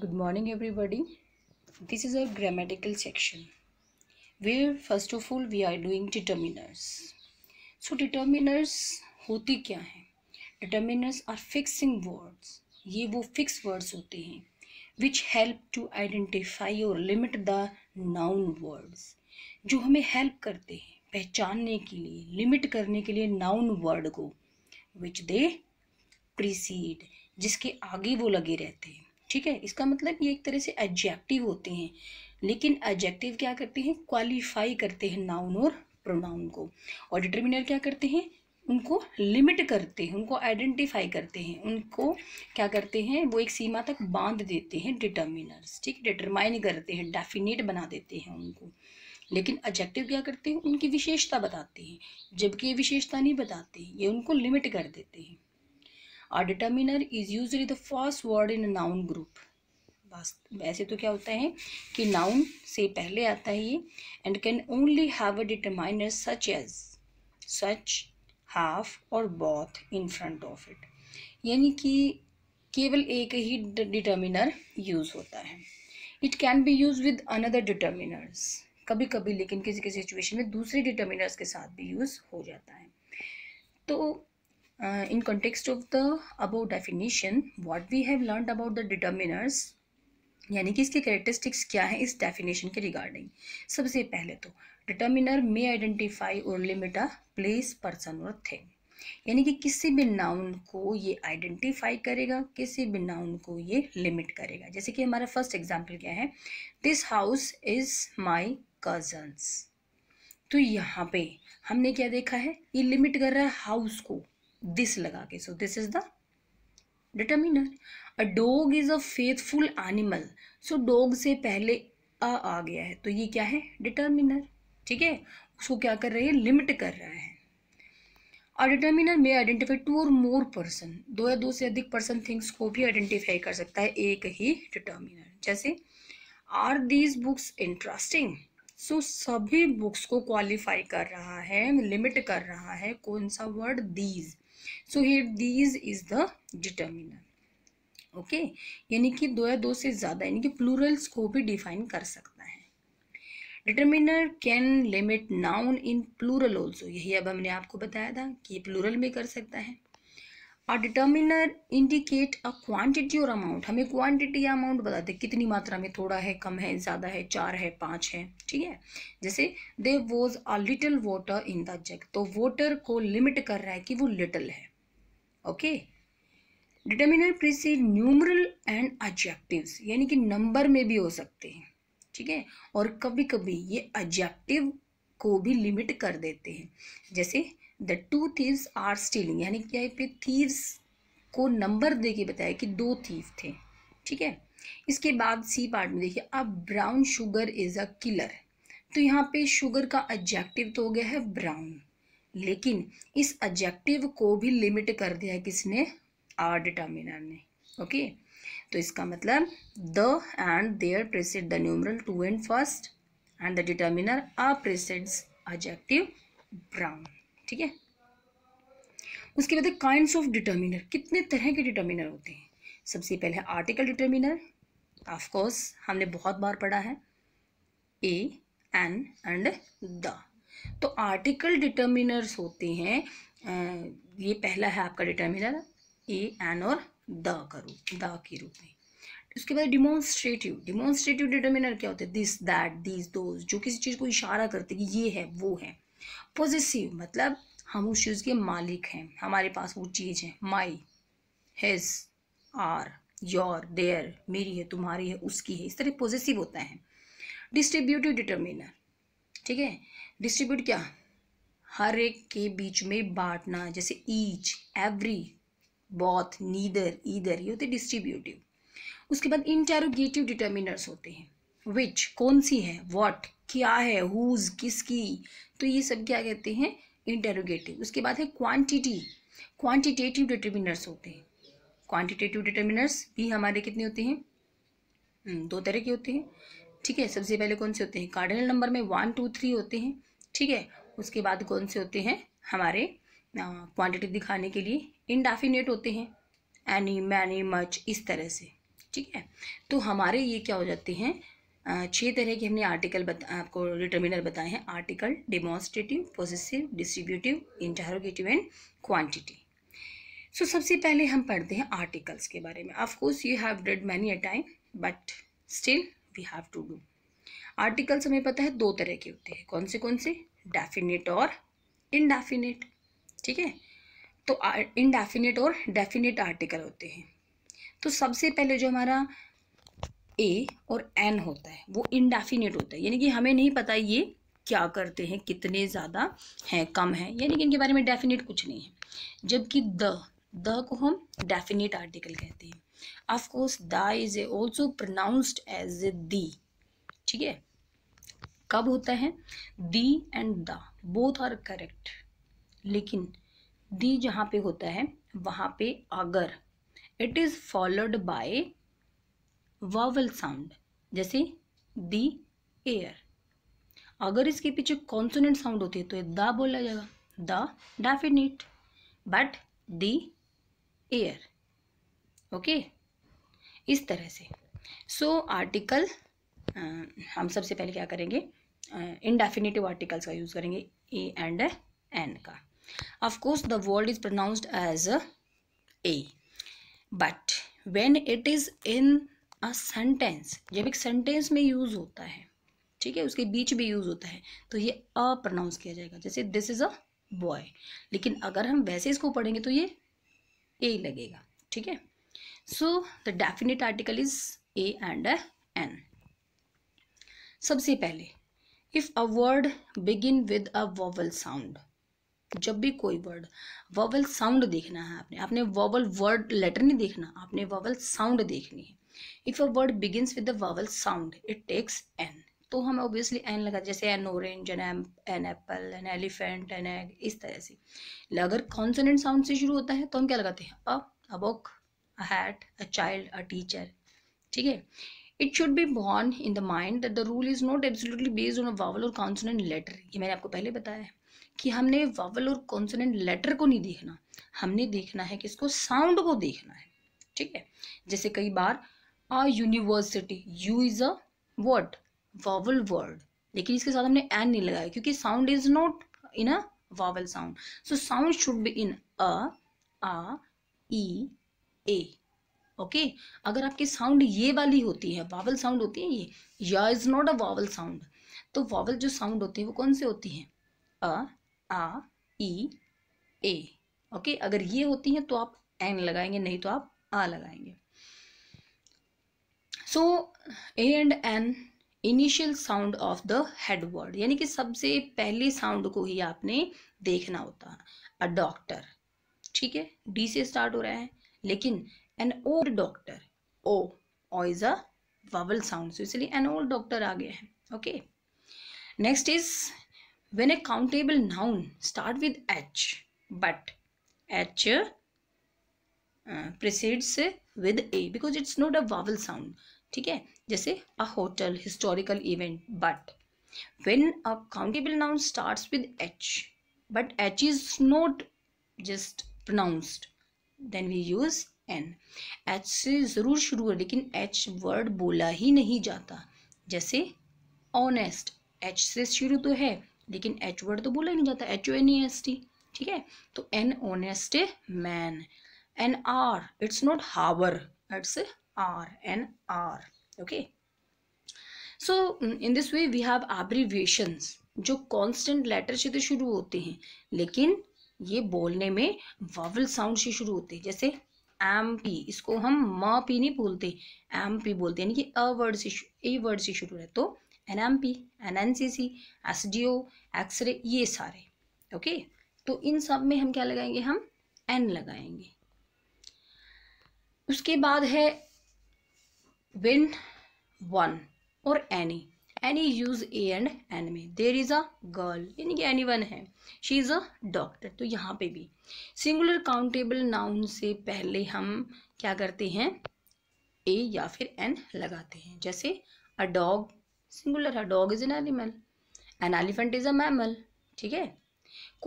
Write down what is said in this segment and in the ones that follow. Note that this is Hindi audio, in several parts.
Good morning everybody. This is a grammatical section where, first of all we are doing determiners so determiners होते क्या हैं डिटर्मिनर्स आर फिक्सिंग वर्ड्स ये वो फिक्स वर्ड्स होते हैं विच हेल्प टू आइडेंटिफाई और लिमिट द नाउन वर्ड्स जो हमें हेल्प करते हैं पहचानने के लिए लिमिट करने के लिए नाउन वर्ड को विच दे प्रीसीड जिसके आगे वो लगे रहते हैं ठीक है इसका मतलब ये एक तरह से एडजेक्टिव होते हैं लेकिन एडजेक्टिव क्या करते हैं क्वालिफाई करते हैं नाउन और प्रोनाउन को और डिटर्मिनर क्या करते हैं उनको लिमिट करते हैं उनको आइडेंटिफाई करते हैं उनको क्या करते हैं वो एक सीमा तक बांध देते हैं डिटर्मिनर्स ठीक डिटरमाइन करते हैं डेफिनेट बना देते हैं उनको लेकिन एडजेक्टिव क्या करते हैं उनकी विशेषता बताते हैं जबकि ये विशेषता नहीं बताते ये उनको लिमिट कर देते हैं a determiner is usually the first word in noun group वैसे तो क्या होता है कि नाउन से पहले आता है ये and can only have a determiner such as such half और both in front of it यानी कि केवल एक ही डिटर्मिनर यूज़ होता है it can be use with another determiners कभी कभी लेकिन किसी किसी सिचुएशन में दूसरे डिटर्मिनर्स के साथ भी यूज़ हो जाता है तो uh, in context of the above definition what we have learned about the determiners यानी कि इसके करेक्टरिस्टिक्स क्या है इस डेफिनेशन के रिगार्डिंग सबसे पहले तो डिटर्मिनर मे आइडेंटिफाई और लिमिट अ प्लेस पर्सन और थिंग यानी कि किसी भी नाउन को ये आइडेंटिफाई करेगा किसी भी नाउन को ये लिमिट करेगा जैसे कि हमारा फर्स्ट एग्जाम्पल क्या है this house is my cousin's तो यहाँ पे हमने क्या देखा है ये लिमिट कर रहा है हाउस को दिस लगा के so this is the determiner a dog is a faithful animal so dog से पहले अ आ गया है तो ये क्या है डिटर्मिनर ठीक है उसको क्या कर रहे हैं लिमिट कर रहा है और डिटर्मिनर में आइडेंटिफाई टू और मोर पर्सन दो या दो से अधिक पर्सन थिंग्स को भी आइडेंटिफाई कर सकता है एक ही डिटर्मिनर जैसे are these books interesting so सभी बुक्स को क्वालिफाई कर रहा है लिमिट कर रहा है कौन सा word these so here these is the determiner okay यानी कि दो या दो से ज़्यादा यानी कि प्लूरल्स को भी डिफाइन कर सकता है determiner can limit noun in plural also यही अब हमने आपको बताया था कि प्लूरल में कर सकता है और डिटर्मिनर इंडिकेट अ क्वांटिटी और अमाउंट हमें क्वांटिटी या अमाउंट बताते कितनी मात्रा में थोड़ा है कम है ज़्यादा है चार है पाँच है ठीक है जैसे they was a little water in the jug तो वोटर को लिमिट कर रहा है कि वो लिटिल है okay determiner precede numeral and adjectives यानी कि नंबर में भी हो सकते हैं ठीक है और कभी कभी ये एडजेक्टिव को भी लिमिट कर देते हैं जैसे the two thieves are stealing यानी क्या पे थीव्स को नंबर दे के बताया कि दो थीव थे ठीक है इसके बाद सी पार्ट में देखिए अब brown sugar is a killer तो यहाँ पे शुगर का एडजेक्टिव तो हो गया है ब्राउन लेकिन इस एडजेक्टिव को भी लिमिट कर दिया है किसने आर डिटर्मिनर ने ओके तो इसका मतलब the and there precede the numeral two and first and the determiner a precedes adjective brown ठीक है उसके बाद काइंड्स ऑफ डिटर्मिनर कितने तरह के डिटर्मिनर होते हैं सबसे पहले आर्टिकल डिटर्मिनर ऑफकोर्स हमने बहुत बार पढ़ा है ए एन एंड द तो आर्टिकल डिटर्मिनर्स होते हैं ये पहला है आपका डिटर्मिनर ए एन और द का रूप द के रूप में उसके बाद डिमॉन्स्ट्रेटिव डिमॉन्स्ट्रेटिव डिटर्मिनर क्या होते हैं दिस दैट दिस दोज जो किसी चीज़ को इशारा करते कि ये है वो है पॉजिटिव मतलब हम उस चीज़ के मालिक हैं हमारे पास वो चीज़ है my his our your their मेरी है तुम्हारी है उसकी है इस तरह पॉजिटिव होता है डिस्ट्रीब्यूटिव डिटर्मिनर ठीक है डिस्ट्रीब्यूट क्या हर एक के बीच में बांटना जैसे each every both neither either ये होते डिस्ट्रीब्यूटिव उसके बाद इंटेरोगेटिव डिटर्मिनर्स होते हैं विच कौन सी है वॉट क्या है हुज किसकी तो ये सब क्या कहते हैं इंटेरोगेटिव उसके बाद है क्वांटिटी क्वांटिटेटिव डिटर्मिनर्स होते हैं क्वांटिटेटिव डिटर्मिनर्स भी हमारे कितने होते हैं हम्म, दो तरह के होते हैं ठीक है सबसे पहले कौन से होते हैं कार्डिनल नंबर में वन टू थ्री होते हैं ठीक है उसके बाद कौन से होते हैं हमारे क्वांटिटी दिखाने के लिए इनडेफिनेट होते हैं एनी मैनी मच इस तरह से ठीक है तो हमारे ये क्या हो जाते हैं छः तरह के हमने आर्टिकल बता आपको डिटर्मिनर बताए हैं article demonstrative positive distributive interrogative and quantity so सबसे पहले हम पढ़ते हैं आर्टिकल्स के बारे में of course you have read many a time but still we have to do articles हमें पता है दो तरह के होते हैं कौन से कौन से डेफिनेट और इनडेफिनेट ठीक है तो इनडेफिनेट और डेफिनेट आर्टिकल होते हैं तो सबसे पहले जो हमारा ए और एन होता है वो इनडेफिनेट होता है यानी कि हमें नहीं पता ये क्या करते हैं कितने ज़्यादा हैं कम हैं यानी कि इनके बारे में डेफिनेट कुछ नहीं है जबकि द द को हम डेफिनेट आर्टिकल कहते हैं of course the is a also pronounced as a the ठीक है कब होता है the and the both are correct लेकिन दी जहाँ पे होता है वहाँ पे अगर it is followed by vowel sound जैसे दी एयर अगर इसके पीछे कॉन्सोनेंट साउंड होती है तो द बोला जाएगा the definite but the air okay इस तरह से सो so, आर्टिकल हम सबसे पहले क्या करेंगे इनडेफिनेटिव आर्टिकल्स का यूज़ करेंगे ए एंड एन का of the the is is as a but when it is in a sentence जब एक सेंटेंस में यूज़ होता है ठीक है उसके बीच भी यूज़ होता है तो ये अ प्रोनाउंस किया जाएगा जैसे दिस इज़ अ बॉय लेकिन अगर हम वैसे इसको पढ़ेंगे तो ये ए लगेगा ठीक है so the definite article is a and an सबसे पहले if a word begin with a vowel sound जब भी कोई वर्ड वोवल साउंड देखना है आपने आपने वोवल वर्ड लेटर नहीं देखना आपने वोवल साउंड देखनी है if a word begin with the vowel sound it takes an तो हम ऑब्वियसली एन लगा जैसे an orange an M an apple an elephant an egg इस तरह से अगर कॉन्सोनेंट साउंड से शुरू होता है तो हम क्या लगाते हैं a a book a hat a child a teacher ठीक है it should be borne in the mind that the rule is not absolutely based on a vowel और कॉन्सोनेंट लेटर ये मैंने आपको पहले बताया है कि हमने वावल और कॉन्सोनेंट लेटर को नहीं देखना हमने देखना है कि इसको साउंड को देखना है ठीक है जैसे कई बार a university U is a word vowel word लेकिन इसके साथ हमने एन नहीं लगाया क्योंकि sound is not in a vowel sound so sound should be in a A E A okay अगर आपकी साउंड ये वाली होती है वावल साउंड होती है ये या is not a vowel sound तो वावल जो साउंड होती है वो कौन से होती है अ आ ई ए ओके अगर ये होती है तो आप एन लगाएंगे नहीं तो आप आ लगाएंगे so a and an initial sound of the head word यानी कि सबसे पहले साउंड को ही आपने देखना होता है अ डॉक्टर ठीक है डी से स्टार्ट हो रहा है लेकिन an old doctor O O is a vowel sound so इसलिए एन ओल्ड डॉक्टर आ गया है okay next is when a countable noun start with H but H precedes with a because it's not a vowel sound ठीक है जैसे a hotel historical event but when a countable noun start with H but H is not just pronounced then we use an H से ज़रूर शुरू है लेकिन एच वर्ड बोला ही नहीं जाता जैसे ऑनेस्ट एच से शुरू तो है लेकिन एच वर्ड तो बोला ही नहीं जाता H O N E S T ठीक है तो an honest man an hour it's not hour it's R and R. Okay. So mm, in this way we have abbreviations जो constant letter से तो शुरू होते हैं लेकिन ये बोलने में vowel sound से शुरू होते हैं जैसे एम पी इसको हम म पी नहीं बोलते एम पी बोलते हैं यानी कि अ वर्ड से ए वर्ड से शुरू है तो an M P an N C C S D O X-ray ये सारे ओके तो इन सब में हम क्या लगाएंगे हम एन लगाएंगे उसके बाद है win one or any any use a and n में देर इज अ गर्ल यानी कि एनी वन है शी इज़ अ डॉक्टर तो यहाँ पे भी सिंगुलर काउंटेबल नाउन से पहले हम क्या करते हैं ए या फिर एन लगाते हैं जैसे अ डॉग सिंगुलर है dog is an animal an elephant is a mammal ठीक है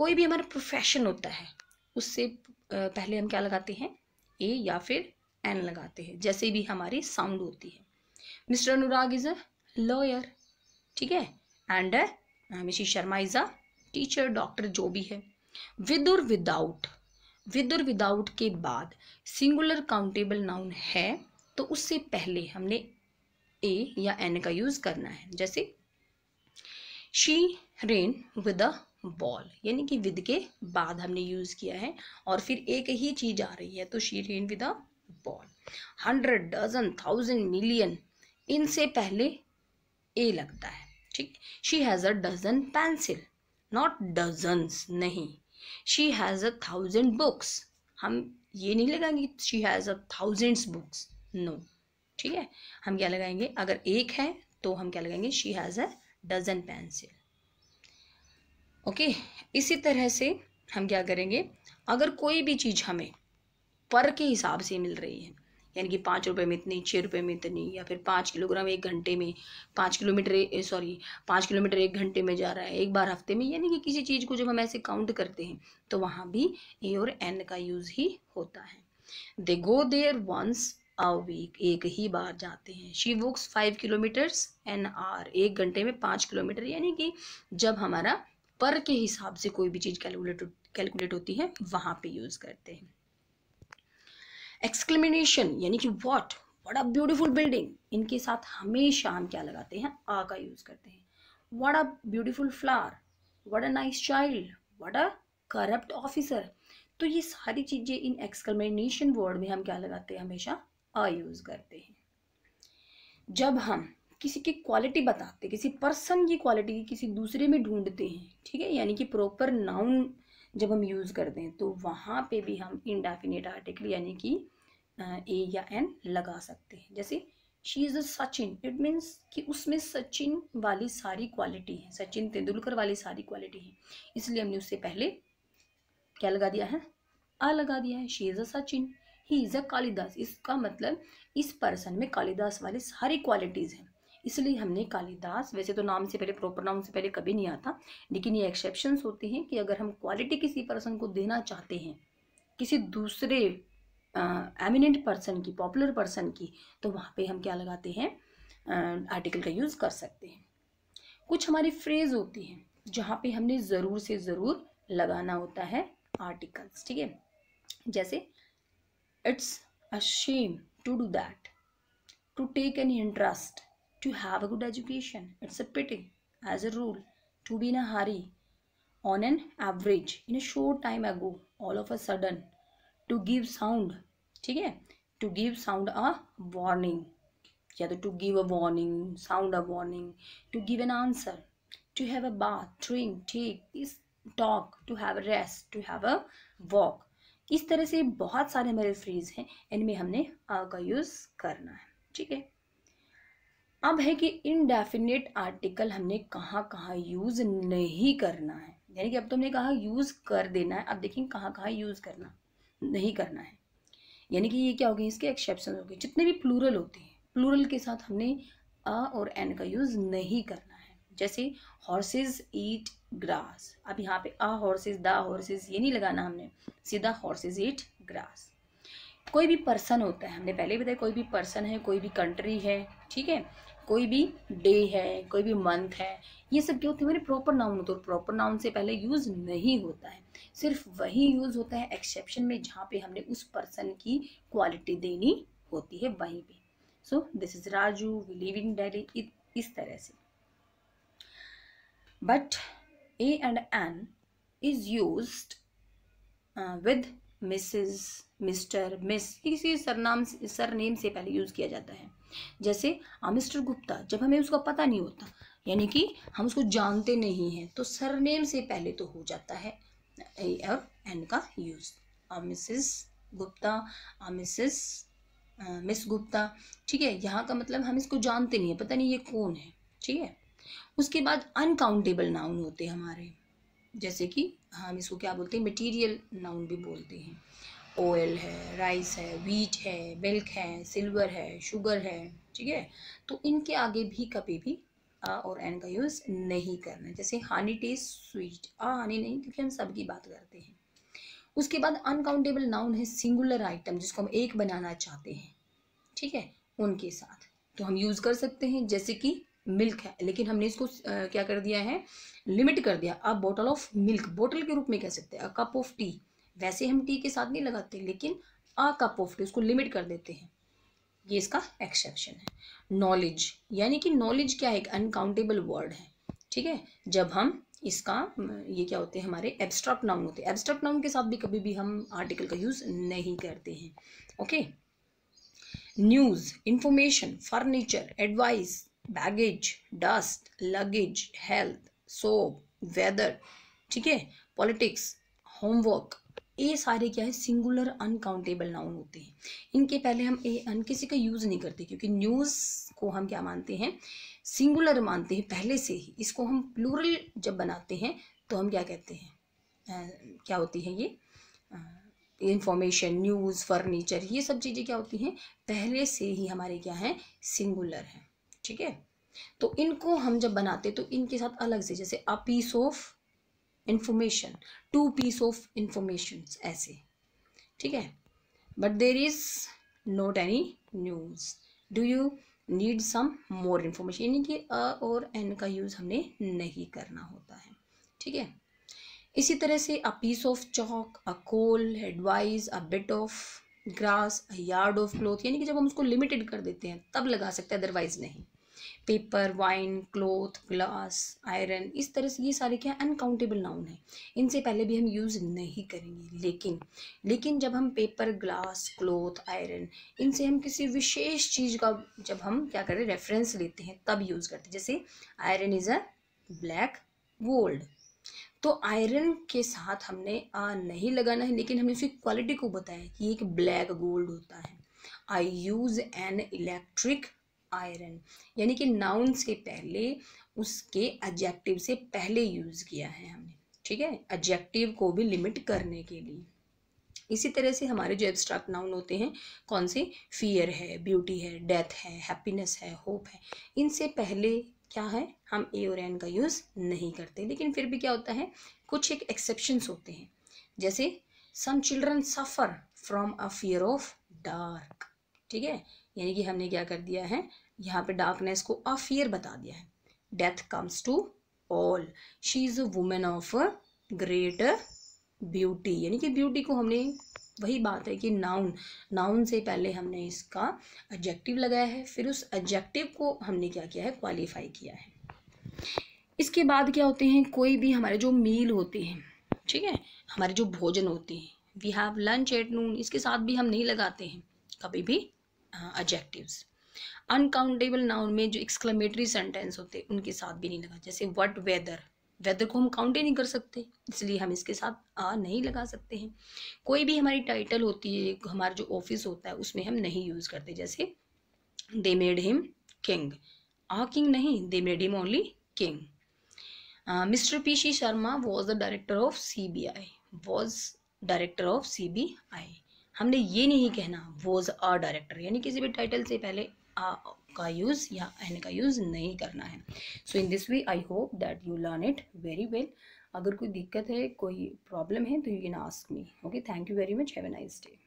कोई भी हमारा प्रोफेशन होता है उससे पहले हम क्या लगाते हैं ए या फिर एन लगाते हैं जैसे भी हमारी साउंड होती है mister Anurag is a lawyer ठीक है and Mishi Sharma is a teacher doctor जो भी है विद और विदाउट विद और विदाउट के बाद सिंगुलर काउंटेबल नाउन है तो उससे पहले हमने ए या एन का यूज़ करना है जैसे she ran with a ball यानी कि विद के बाद हमने यूज़ किया है और फिर एक ही चीज़ आ रही है तो she ran with a bond hundred dozen thousand million इनसे पहले ए लगता है ठीक she has a dozen pencil not dozens नहीं she has a thousand books हम ये नहीं लगाएंगे she has a thousands books no ठीक है हम क्या लगाएंगे अगर एक है तो हम क्या लगाएंगे she has a dozen pencil okay इसी तरह से हम क्या करेंगे अगर कोई भी चीज़ हमें पर के हिसाब से मिल रही है यानी कि पाँच रुपये में इतनी छः रुपये में इतनी या फिर पाँच किलोग्राम एक घंटे में पाँच किलोमीटर सॉरी पाँच किलोमीटर एक घंटे में जा रहा है एक बार हफ्ते में यानी कि किसी चीज़ को जब हम ऐसे काउंट करते हैं तो वहाँ भी ए और एन का यूज़ ही होता है they go there once a week एक ही बार जाते हैं she walks five kilometres an hour एक घंटे में पाँच किलोमीटर यानी कि जब हमारा पर के हिसाब से कोई भी चीज़ कैलकुलेट कैलकुलेट होती है वहाँ पे यूज़ करते हैं एक्सक्लेमिनेशन यानी कि what what a beautiful building इनके साथ हमेशा हम क्या लगाते हैं आ का यूज़ करते हैं what a beautiful flower what a nice child what a corrupt officer तो ये सारी चीज़ें इन एक्सक्लेमिनेशन वर्ड में हम क्या लगाते हैं हमेशा आ यूज़ करते हैं जब हम किसी की क्वालिटी बताते किसी पर्सन की क्वालिटी किसी दूसरे में ढूंढते हैं ठीक है यानी कि प्रॉपर नाउन जब हम यूज़ करते हैं तो वहाँ पे भी हम इनडेफिनेट आर्टिकल यानी कि ए या एन लगा सकते हैं जैसे she is a Sachin it means कि उसमें सचिन वाली सारी क्वालिटी है सचिन तेंदुलकर वाली सारी क्वालिटी है इसलिए हमने उससे पहले क्या लगा दिया है आ लगा दिया है she is a Sachin he is a Kalidas इसका मतलब इस पर्सन में कालिदास वाली सारी क्वालिटीज़ हैं इसलिए हमने कालिदास वैसे तो नाम से पहले प्रॉपर नाम से पहले कभी नहीं आता लेकिन ये एक्सेप्शन होते हैं कि अगर हम क्वालिटी किसी पर्सन को देना चाहते हैं किसी दूसरे एमिनेंट पर्सन की पॉपुलर पर्सन की तो वहाँ पे हम क्या लगाते हैं आर्टिकल का यूज़ कर सकते हैं कुछ हमारी फ्रेज होती हैं जहाँ पे हमने ज़रूर से ज़रूर लगाना होता है आर्टिकल्स ठीक है जैसे it's a shame to do that to take an interest to have a good education it's a pity as a rule to be in a hurry an average in in a short time ago all of a sudden to give sound ठीक है to give sound a warning या तो to give a warning sound a warning to give an answer to have a bath drink ठीक इस talk to have a rest to have a walk इस तरह से बहुत सारे हमारे फ्रीज हैं इनमें हमने आ का यूज़ करना है ठीक है अब है कि इनडेफिनेट आर्टिकल हमने कहाँ कहाँ यूज़ नहीं करना है यानी कि अब तो हमने कहा यूज़ कर देना है अब देखें कहाँ कहाँ यूज़ करना है नहीं करना है यानी कि ये क्या हो गई इसके एक्सेप्शन हो गए जितने भी प्लूरल होते हैं प्लूरल के साथ हमने आ और एन का यूज़ नहीं करना है जैसे हॉर्सेज ईट ग्रास अब यहाँ पे आ हॉर्सेज द हॉर्सेज ये नहीं लगाना हमने सीधा हॉर्सेज ईट ग्रास कोई भी पर्सन होता है हमने पहले भी बताया कोई भी पर्सन है कोई भी कंट्री है ठीक है कोई भी डे है कोई भी मंथ है ये सब क्या होते हैं मेरे प्रॉपर नाउन होते हैं प्रॉपर नाउन से पहले यूज़ नहीं होता है सिर्फ वही यूज़ होता है एक्सेप्शन में जहाँ पे हमने उस पर्सन की क्वालिटी देनी होती है वहीं पे so this is Raju we live in Delhi इस तरह से but a and an is use with Mrs Mr Miss किसी सरनाम सरनेम से पहले यूज़ किया जाता है जैसे अमिस्टर हाँ, गुप्ता जब हमें उसका पता नहीं होता यानी कि हम उसको जानते नहीं हैं तो सरनेम से पहले तो हो जाता है ए और एन का use a Mrs Gupta a Mrs Miss Gupta ठीक है यहाँ का मतलब हम इसको जानते नहीं है पता नहीं ये कौन है ठीक है उसके बाद अनकाउंटेबल नाउन होते हैं हमारे जैसे कि हम इसको क्या बोलते हैं मटीरियल नाउन भी बोलते हैं ऑयल है राइस है वीट है मिल्क है सिल्वर है शुगर है ठीक है तो इनके आगे भी कभी भी आ और एन का यूज़ नहीं करना जैसे हानी टेस्ट स्वीट आ हानी नहीं क्योंकि हम सबकी बात करते हैं उसके बाद अनकाउंटेबल नाउन है सिंगुलर आइटम जिसको हम एक बनाना चाहते हैं ठीक है उनके साथ तो हम यूज़ कर सकते हैं जैसे कि मिल्क है लेकिन हमने इसको आ, क्या कर दिया है लिमिट कर दिया आप बॉटल ऑफ मिल्क बॉटल के रूप में कह सकते हैं अ कप ऑफ टी वैसे हम टी के साथ नहीं लगाते लेकिन आ का पॉफ्ट उसको लिमिट कर देते हैं ये इसका एक्सेप्शन है नॉलेज यानी कि नॉलेज क्या है एक अनकाउंटेबल वर्ड है ठीक है जब हम इसका ये क्या होते हैं हमारे एब्स्ट्रैक्ट नाउन होते हैं एब्स्ट्रैक्ट नाउन के साथ भी कभी भी हम आर्टिकल का यूज़ नहीं करते हैं okay news information furniture advice baggage dust luggage health soap weather ठीक है पॉलिटिक्स होमवर्क ए सारे क्या है सिंगुलर अनकाउंटेबल नाउन होते हैं इनके पहले हम ए अन किसी का यूज़ नहीं करते क्योंकि न्यूज़ को हम क्या मानते हैं सिंगुलर मानते हैं पहले से ही इसको हम प्लूरल जब बनाते हैं तो हम क्या कहते हैं आ, क्या होती है ये इंफॉर्मेशन न्यूज़ फर्नीचर ये सब चीज़ें क्या होती हैं पहले से ही हमारे क्या हैं सिंगुलर हैं ठीक है तो इनको हम जब बनाते तो इनके साथ अलग से जैसे a piece of information two piece of information ऐसे ठीक है but there is not any news do you need some more information यानी कि अ और एन का यूज़ हमने नहीं करना होता है ठीक है इसी तरह से a piece of chalk a coal advice a bit of grass a yard of cloth यानी कि जब हम उसको लिमिटेड कर देते हैं तब लगा सकते हैं अदरवाइज नहीं paper wine cloth glass iron इस तरह से ये सारे क्या अनकाउंटेबल नाउन है इनसे पहले भी हम यूज़ नहीं करेंगे लेकिन लेकिन जब हम पेपर ग्लास क्लोथ आयरन इनसे हम किसी विशेष चीज़ का जब हम क्या करें रेफरेंस लेते हैं तब यूज़ करते हैं जैसे iron is a black gold तो आयरन के साथ हमने आ नहीं लगाना है लेकिन हमने उसकी क्वालिटी को बताया कि एक ब्लैक गोल्ड होता है I use an electric iron यानी कि नाउन से पहले उसके एडजेक्टिव से पहले यूज़ किया है हमने ठीक है एडजेक्टिव को भी लिमिट करने के लिए इसी तरह से हमारे जो एब्स्ट्रैक्ट नाउन होते हैं कौन से फियर है ब्यूटी है डेथ है हैप्पीनेस है होप है इनसे पहले क्या है हम ए और एन का यूज़ नहीं करते लेकिन फिर भी क्या होता है कुछ एक एक्सेप्शंस होते हैं जैसे some children suffer from a fear of dark ठीक है यानी कि हमने क्या कर दिया है यहाँ पे डार्कनेस को अफियर बता दिया है death comes to all she is a woman of great beauty यानी कि ब्यूटी को हमने वही बात है कि नाउन नाउन से पहले हमने इसका एडजेक्टिव लगाया है फिर उस एडजेक्टिव को हमने क्या किया है क्वालिफाई किया है इसके बाद क्या होते हैं कोई भी हमारे जो मील होते हैं ठीक है हमारे जो भोजन होते हैं we have lunch at noon इसके साथ भी हम नहीं लगाते हैं कभी भी एडजेक्टिव्स अनकाउंटेबल नाउन में जो एक्सक्लेमेटरी सेंटेंस होते हैं उनके साथ भी नहीं लगा जैसे वट वेदर वेदर को हम काउंट ही नहीं कर सकते इसलिए हम इसके साथ आ नहीं लगा सकते हैं कोई भी हमारी टाइटल होती है हमारा जो ऑफिस होता है उसमें हम नहीं यूज़ करते जैसे they made him king a king नहीं they made him only king mister P C Sharma was the director of C B I was director of C B I हमने ये नहीं कहना वॉज अ डायरेक्टर यानी किसी भी टाइटल से पहले आ का यूज़ या एन का यूज़ नहीं करना है so in this way I hope that you learn it very well अगर कोई दिक्कत है कोई प्रॉब्लम है तो you can ask me okay thank you very much have a nice day